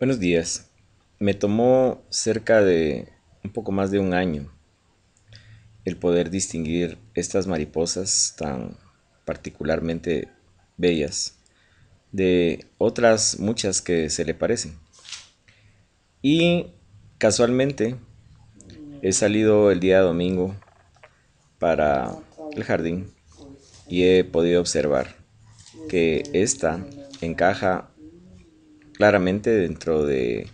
Buenos días. Me tomó cerca de un poco más de un año el poder distinguir estas mariposas tan particularmente bellas, de otras muchas que se le parecen. Y casualmente he salido el día domingo para el jardín y he podido observar que esta encaja claramente dentro de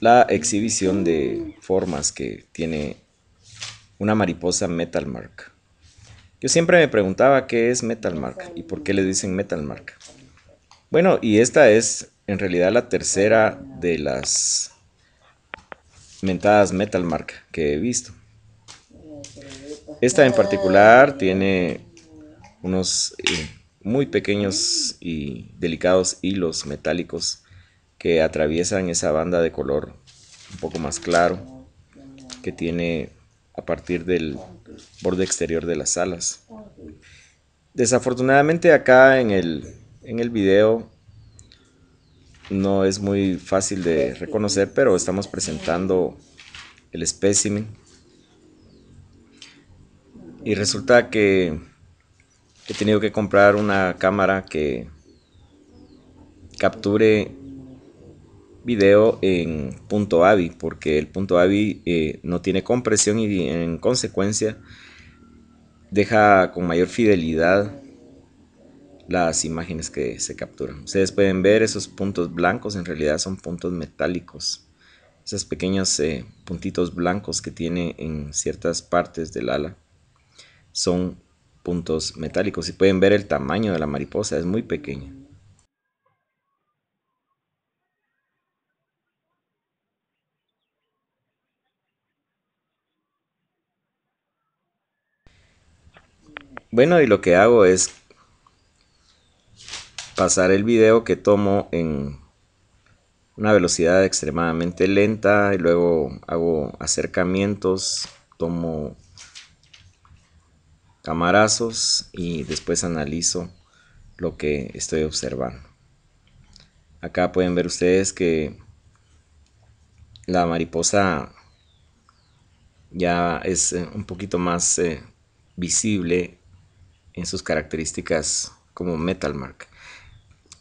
la exhibición de formas que tiene una mariposa Metalmark. Yo siempre me preguntaba qué es metal Metalmark y por qué le dicen metal Metalmark. Bueno, y esta es en realidad la tercera de las mentadas Metalmark que he visto. Esta en particular tiene unos eh, muy pequeños y delicados hilos metálicos que atraviesan esa banda de color un poco más claro que tiene a partir del borde exterior de las alas. Desafortunadamente acá en el, en video no es muy fácil de reconocer, pero estamos presentando el espécimen. Y resulta que he tenido que comprar una cámara que capture video en punto .avi porque el punto .avi eh, no tiene compresión y en consecuencia deja con mayor fidelidad las imágenes que se capturan. Ustedes pueden ver esos puntos blancos, en realidad son puntos metálicos. Esos pequeños eh, puntitos blancos que tiene en ciertas partes del ala son puntos metálicos. Y pueden ver el tamaño de la mariposa, es muy pequeña. Bueno, y lo que hago es pasar el video que tomo en una velocidad extremadamente lenta y luego hago acercamientos, tomo camarazos y después analizo lo que estoy observando. Acá pueden ver ustedes que la mariposa ya es eh, un poquito más eh, visible en sus características como Metalmark.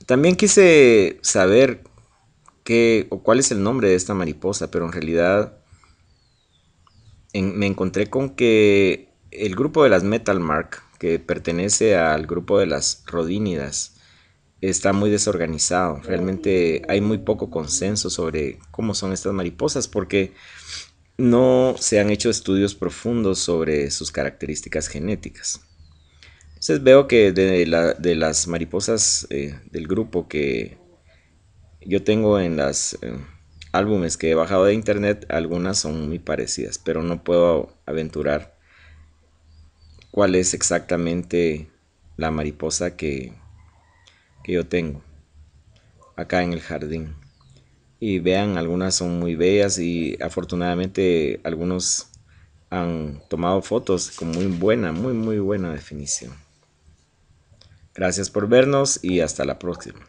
También quise saber qué o cuál es el nombre de esta mariposa, pero en realidad me encontré con que el grupo de las Metalmark, que pertenece al grupo de las Rodínidas, está muy desorganizado. Realmente hay muy poco consenso sobre cómo son estas mariposas porque no se han hecho estudios profundos sobre sus características genéticas. Entonces veo que de, las mariposas eh, del grupo que yo tengo en los eh, álbumes que he bajado de internet, algunas son muy parecidas, pero no puedo aventurar cuál es exactamente la mariposa que, que yo tengo acá en el jardín. Y vean, algunas son muy bellas y afortunadamente algunos han tomado fotos con muy buena, muy, muy buena definición. Gracias por vernos y hasta la próxima.